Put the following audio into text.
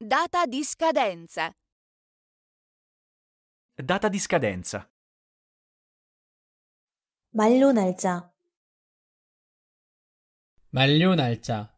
Data di scadenza. Data di scadenza. 만료 날짜 만료 날짜